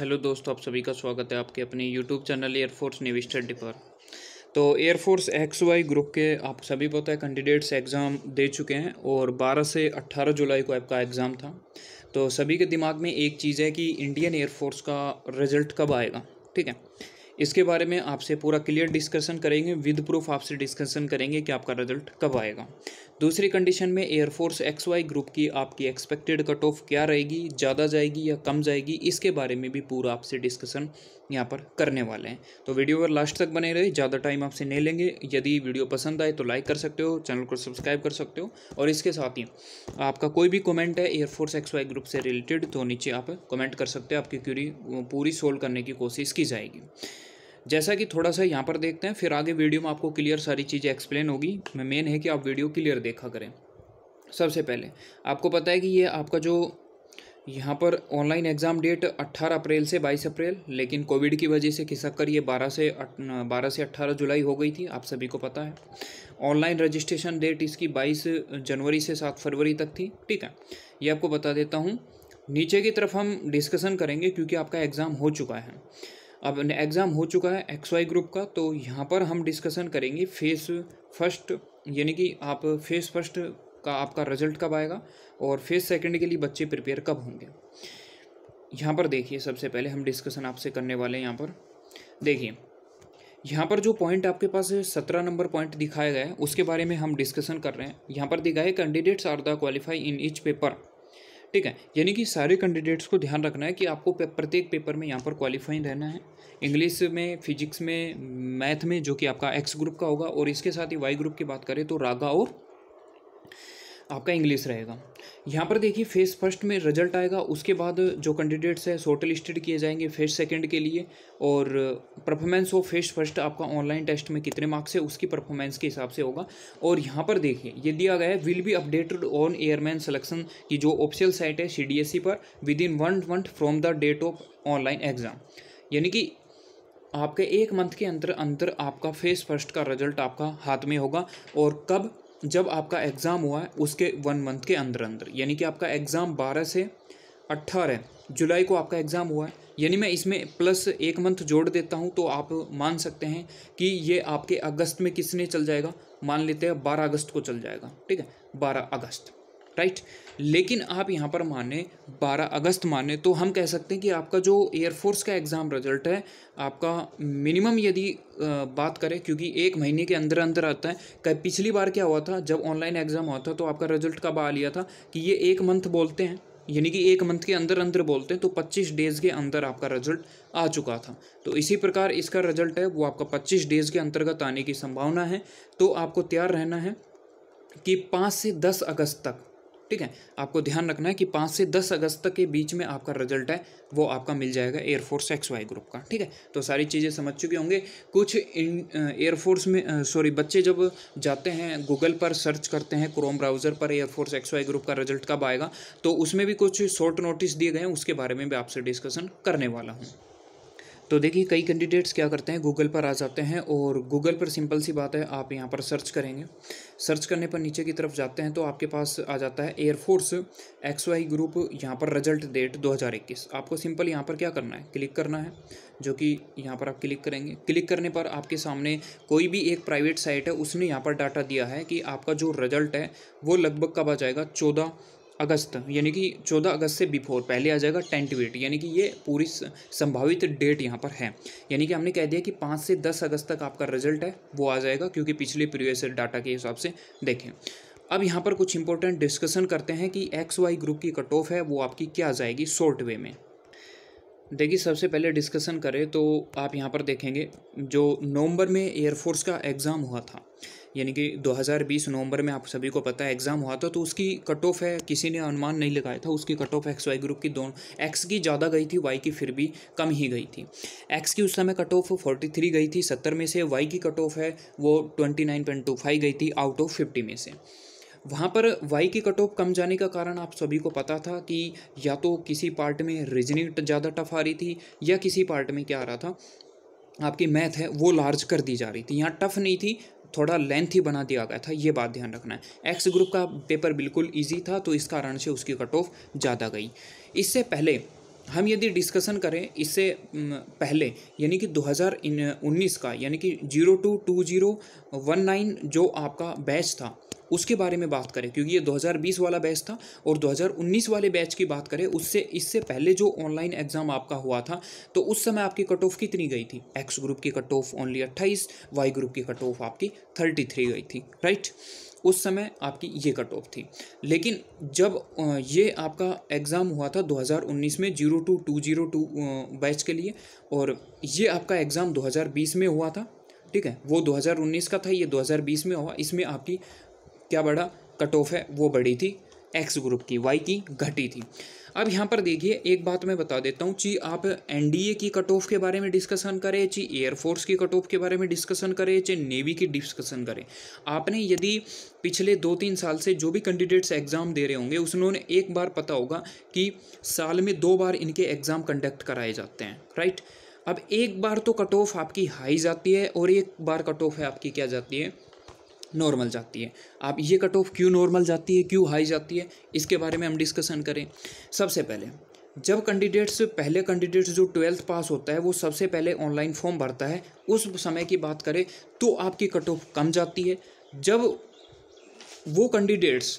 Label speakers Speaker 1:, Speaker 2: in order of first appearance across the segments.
Speaker 1: hello दोस्तों आप सभी का स्वागत है आपके अपने YouTube channel air force navy study पर तो एयरफोर्स एक्स वाई ग्रुप के आप सभी पता है कैंडिडेट्स एग्ज़ाम दे चुके हैं और 12 से 18 जुलाई को आपका एग्ज़ाम था तो सभी के दिमाग में एक चीज़ है कि इंडियन एयरफोर्स का रिजल्ट कब आएगा ठीक है इसके बारे में आपसे पूरा क्लियर डिस्कशन करेंगे विद प्रूफ आपसे डिस्कशन करेंगे कि आपका रिजल्ट कब आएगा दूसरी कंडीशन में एयरफोर्स एक्स वाई ग्रुप की आपकी एक्सपेक्टेड कट ऑफ क्या रहेगी ज़्यादा जाएगी या कम जाएगी इसके बारे में भी पूरा आपसे डिस्कशन यहाँ पर करने वाले हैं तो वीडियो पर लास्ट तक बने रहे ज़्यादा टाइम आपसे नहीं लेंगे यदि वीडियो पसंद आए तो लाइक कर सकते हो चैनल को सब्सक्राइब कर सकते हो और इसके साथ ही आपका कोई भी कमेंट है एयरफोर्स एक्स वाई ग्रुप से रिलेटेड तो नीचे आप कमेंट कर सकते हो आपकी क्यूरी पूरी सोल्व करने की कोशिश की जाएगी जैसा कि थोड़ा सा यहाँ पर देखते हैं फिर आगे वीडियो में आपको क्लियर सारी चीज़ें एक्सप्लेन होगी मेन है कि आप वीडियो क्लियर देखा करें सबसे पहले आपको पता है कि ये आपका जो यहाँ पर ऑनलाइन एग्ज़ाम डेट 18 अप्रैल से 22 अप्रैल लेकिन कोविड की वजह से खिसक कर ये 12 से 12 से 18 जुलाई हो गई थी आप सभी को पता है ऑनलाइन रजिस्ट्रेशन डेट इसकी 22 जनवरी से 7 फरवरी तक थी ठीक है ये आपको बता देता हूँ नीचे की तरफ हम डिस्कसन करेंगे क्योंकि आपका एग्ज़ाम हो चुका है अब एग्ज़ाम हो चुका है एक्स वाई ग्रुप का तो यहाँ पर हम डिस्कशन करेंगे फेस फर्स्ट यानी कि आप फेस फर्स्ट का आपका रिजल्ट कब आएगा और फेस सेकंड के लिए बच्चे प्रिपेयर कब होंगे यहाँ पर देखिए सबसे पहले हम डिस्कशन आपसे करने वाले हैं यहाँ पर देखिए यहाँ पर जो पॉइंट आपके पास सत्रह नंबर पॉइंट दिखाया गया है उसके बारे में हम डिस्कशन कर रहे हैं यहाँ पर दिखाए candidates are the qualify in each paper ठीक है यानी कि सारे कैंडिडेट्स को ध्यान रखना है कि आपको प्रत्येक पेपर में यहाँ पर क्वालिफाई रहना है इंग्लिश में फिजिक्स में मैथ में जो कि आपका एक्स ग्रुप का होगा और इसके साथ ही वाई ग्रुप की बात करें तो रागा और आपका इंग्लिश रहेगा यहाँ पर देखिए फेस फर्स्ट में रिजल्ट आएगा उसके बाद जो कैंडिडेट्स है शॉर्ट लिस्टेड किए जाएंगे फेस सेकंड के लिए और परफॉर्मेंस ऑफ फेस फर्स्ट आपका ऑनलाइन टेस्ट में कितने मार्क्स है उसकी परफॉर्मेंस के हिसाब से होगा और यहाँ पर देखिए ये दिया गया है will be updated on airman selection की जो ऑफिशियल साइट है सी e पर within one month from the date of online exam यानी कि आपके एक मंथ के अंतर अंतर आपका फेस फर्स्ट का रिजल्ट आपका हाथ में होगा और कब जब आपका एग्ज़ाम हुआ है उसके वन मंथ के अंदर अंदर यानी कि आपका एग्ज़ाम बारह से अट्ठारह जुलाई को आपका एग्ज़ाम हुआ है यानी मैं इसमें प्लस एक मंथ जोड़ देता हूँ तो आप मान सकते हैं कि ये आपके अगस्त में किसने चल जाएगा मान लेते हैं बारह अगस्त को चल जाएगा ठीक है बारह अगस्त राइट लेकिन आप यहाँ पर माने 12 अगस्त माने तो हम कह सकते हैं कि आपका जो एयरफोर्स का एग्ज़ाम रिजल्ट है आपका मिनिमम यदि बात करें क्योंकि एक महीने के अंदर अंदर आता है कह पिछली बार क्या हुआ था जब ऑनलाइन एग्ज़ाम हुआ था तो आपका रिजल्ट कब आ लिया था कि ये एक मंथ बोलते हैं यानी कि एक मंथ के अंदर अंदर बोलते हैं तो 25 डेज़ के अंदर आपका रिजल्ट आ चुका था तो इसी प्रकार इसका रिजल्ट है वो आपका 25 डेज़ के अंतर्गत आने की संभावना है तो आपको तैयार रहना है कि पाँच से दस अगस्त तक ठीक है आपको ध्यान रखना है कि पाँच से दस अगस्त तक के बीच में आपका रिजल्ट है वो आपका मिल जाएगा एयरफोर्स एक्स वाई ग्रुप का ठीक है तो सारी चीज़ें समझ चुके होंगे कुछ एयरफोर्स में सॉरी बच्चे जब जाते हैं गूगल पर सर्च करते हैं क्रोम ब्राउज़र पर एयरफोर्स एक्स वाई ग्रुप का रिजल्ट कब आएगा तो उसमें भी कुछ शॉर्ट नोटिस दिए गए हैं उसके बारे में भी आपसे डिस्कशन करने वाला हूँ तो देखिए कई कैंडिडेट्स क्या करते हैं गूगल पर आ जाते हैं और गूगल पर सिंपल सी बात है आप यहाँ पर सर्च करेंगे सर्च करने पर नीचे की तरफ जाते हैं तो आपके पास आ जाता है एयरफोर्स एक्स वाई ग्रुप यहाँ पर रिजल्ट डेट 2021 आपको सिंपल यहाँ पर क्या करना है क्लिक करना है जो कि यहाँ पर आप क्लिक करेंगे क्लिक करने पर आपके सामने कोई भी एक प्राइवेट साइट है उसने यहाँ पर डाटा दिया है कि आपका जो रिजल्ट है वो लगभग कब आ जाएगा चौदह अगस्त यानी कि 14 अगस्त से बिफोर पहले आ जाएगा टेंटिवेट यानी कि ये पूरी संभावित डेट यहाँ पर है यानी कि हमने कह दिया कि पाँच से दस अगस्त तक आपका रिजल्ट है वो आ जाएगा क्योंकि पिछले प्रीवियस डाटा के हिसाब से देखें अब यहाँ पर कुछ इंपॉर्टेंट डिस्कशन करते हैं कि एक्स वाई ग्रुप की कट ऑफ है वो आपकी क्या जाएगी शॉर्ट वे में देखिए सबसे पहले डिस्कशन करें तो आप यहाँ पर देखेंगे जो नवंबर में एयरफोर्स का एग्ज़ाम हुआ था यानी कि 2020 नवंबर में आप सभी को पता है एग्ज़ाम हुआ था तो उसकी कट ऑफ है किसी ने अनुमान नहीं लगाया था उसकी cut off X Y group की दोनों एक्स की ज़्यादा गई थी वाई की फिर भी कम ही गई थी एक्स की उस समय कट ऑफ फोर्टी थ्री गई थी सत्तर में से वाई की कट ऑफ है वो twenty nine point two five गई थी आउट ऑफ फिफ्टी में से वहाँ पर वाई की कट ऑफ कम जाने का कारण आप सभी को पता था कि या तो किसी पार्ट में रीजनिंग ज़्यादा टफ आ रही थी या किसी पार्ट में क्या आ रहा था आपकी मैथ है वो लार्ज कर दी जा रही थी यहाँ टफ नहीं थी थोड़ा लेंथ ही बना दिया गया था ये बात ध्यान रखना है एक्स ग्रुप का पेपर बिल्कुल ईजी था तो इस कारण से उसकी कट ऑफ ज़्यादा गई इससे पहले हम यदि डिस्कशन करें इससे पहले यानी कि 2019 का यानी कि zero two two zero one nine जो आपका बैच था उसके बारे में बात करें क्योंकि ये 2020 वाला बैच था और 2019 वाले बैच की बात करें उससे इससे पहले जो ऑनलाइन एग्ज़ाम आपका हुआ था तो उस समय आपकी कट ऑफ कितनी गई थी एक्स ग्रुप की cut off only 28 Y group की कट ऑफ आपकी थर्टी थ्री गई थी राइट उस समय आपकी ये कट ऑफ थी लेकिन जब ये आपका एग्ज़ाम हुआ था 2019 में zero two two zero two batch के लिए और ये आपका एग्ज़ाम 2020 में हुआ था ठीक है वो 2019 का था ये 2020 में हुआ इसमें आपकी क्या बढ़ा कट ऑफ है वो बढ़ी थी एक्स ग्रुप की वाई की घटी थी अब यहाँ पर देखिए एक बात मैं बता देता हूँ ची आप एन की कट ऑफ के बारे में डिस्कशन करें ची एयरफोर्स की कट ऑफ के बारे में डिस्कशन करें चाहे नेवी की डिस्कशन करें आपने यदि पिछले दो तीन साल से जो भी कैंडिडेट्स एग्ज़ाम दे रहे होंगे उन्होंने एक बार पता होगा कि साल में दो बार इनके एग्ज़ाम कंडक्ट कराए जाते हैं राइट अब एक बार तो कट ऑफ आपकी हाई जाती है और एक बार कट ऑफ है आपकी क्या जाती है नॉर्मल जाती है आप ये कट ऑफ क्यों नॉर्मल जाती है क्यों हाई जाती है इसके बारे में हम डिस्कशन करें सबसे पहले जब कैंडिडेट्स पहले कैंडिडेट्स जो ट्वेल्थ पास होता है वो सबसे पहले ऑनलाइन फॉर्म भरता है उस समय की बात करें तो आपकी कट ऑफ कम जाती है जब वो कैंडिडेट्स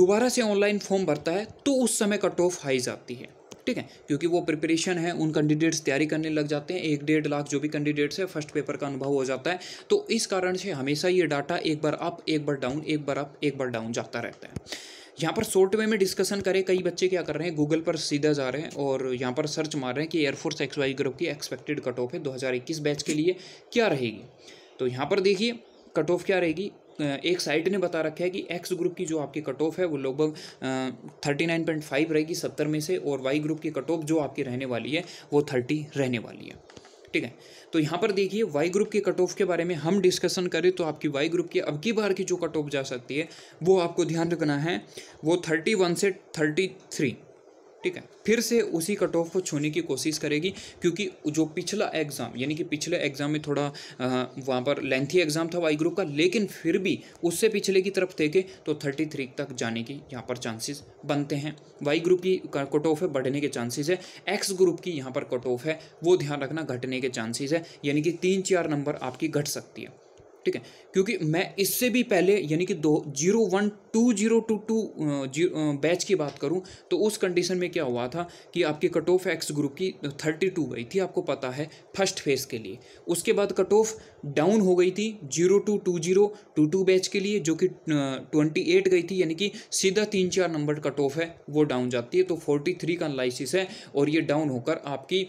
Speaker 1: दोबारा से ऑनलाइन फॉर्म भरता है तो उस समय कट ऑफ हाई जाती है ठीक है क्योंकि वो प्रिपरेशन है उन कैंडिडेट्स तैयारी करने लग जाते हैं एक डेढ़ लाख जो भी कैंडिडेट्स है फर्स्ट पेपर का अनुभव हो जाता है तो इस कारण से हमेशा ये डाटा एक बार अप एक बार डाउन एक बार अप एक बार डाउन जाता रहता है यहाँ पर शॉर्ट वे में डिस्कशन करें कई बच्चे क्या कर रहे हैं गूगल पर सीधा जा रहे हैं और यहाँ पर सर्च मार रहे हैं कि एयरफोर्स एक्स वाई ग्रुप की एक्सपेक्टेड कट ऑफ है 2021 बैच के लिए क्या रहेगी तो यहाँ पर देखिए कट ऑफ क्या रहेगी एक साइट ने बता रखा है कि एक्स ग्रुप की जो आपकी कट ऑफ है वो लगभग थर्टी नाइन पॉइंट फाइव रहेगी सत्तर में से और वाई ग्रुप की कट ऑफ जो आपकी रहने वाली है वो थर्टी रहने वाली है ठीक है तो यहाँ पर देखिए वाई ग्रुप के कट ऑफ के बारे में हम डिस्कशन करें तो आपकी वाई ग्रुप की अब की बार की जो कट ऑफ जा सकती है वो आपको ध्यान रखना है वो थर्टी वन से थर्टी थ्री ठीक है फिर से उसी कट ऑफ को छूने की कोशिश करेगी क्योंकि जो पिछला एग्ज़ाम यानी कि पिछले एग्ज़ाम में थोड़ा वहाँ पर लेंथी एग्ज़ाम था वाई ग्रुप का लेकिन फिर भी उससे पिछले की तरफ देखे तो थर्टी थ्री तक जाने की यहाँ पर चांसेस बनते हैं वाई ग्रुप की कट ऑफ है बढ़ने के चांसेज़ है एक्स ग्रुप की यहाँ पर कट ऑफ है वो ध्यान रखना घटने के चांसेज़ है यानी कि तीन चार नंबर आपकी घट सकती है ठीक है क्योंकि मैं इससे भी पहले यानी कि दो zero one two zero two two batch की बात करूं तो उस कंडीशन में क्या हुआ था कि आपके कट ऑफ एक्स ग्रुप की थर्टी टू गई थी आपको पता है फर्स्ट फेज़ के लिए उसके बाद कट ऑफ डाउन हो गई थी zero two two zero two two batch के लिए जो कि ट्वेंटी एट गई थी यानी कि सीधा तीन चार नंबर कट ऑफ है वो डाउन जाती है तो फोर्टी थ्री का लाइसिस है और ये डाउन होकर आपकी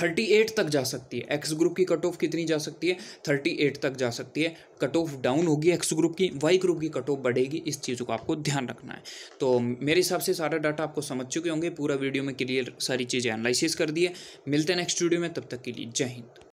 Speaker 1: थर्टी एट तक जा सकती है एक्स ग्रुप की कट ऑफ कितनी जा सकती है थर्टी एट तक जा सकती है कट ऑफ डाउन होगी एक्स ग्रुप की वाई ग्रुप की कट ऑफ बढ़ेगी इस चीज़ को आपको ध्यान रखना है तो मेरे हिसाब से सारा डाटा आपको समझ चुके होंगे पूरा वीडियो में क्लियर सारी चीज़ें एनालिसिस कर दिए मिलते हैं नेक्स्ट वीडियो में तब तक के लिए जय हिंद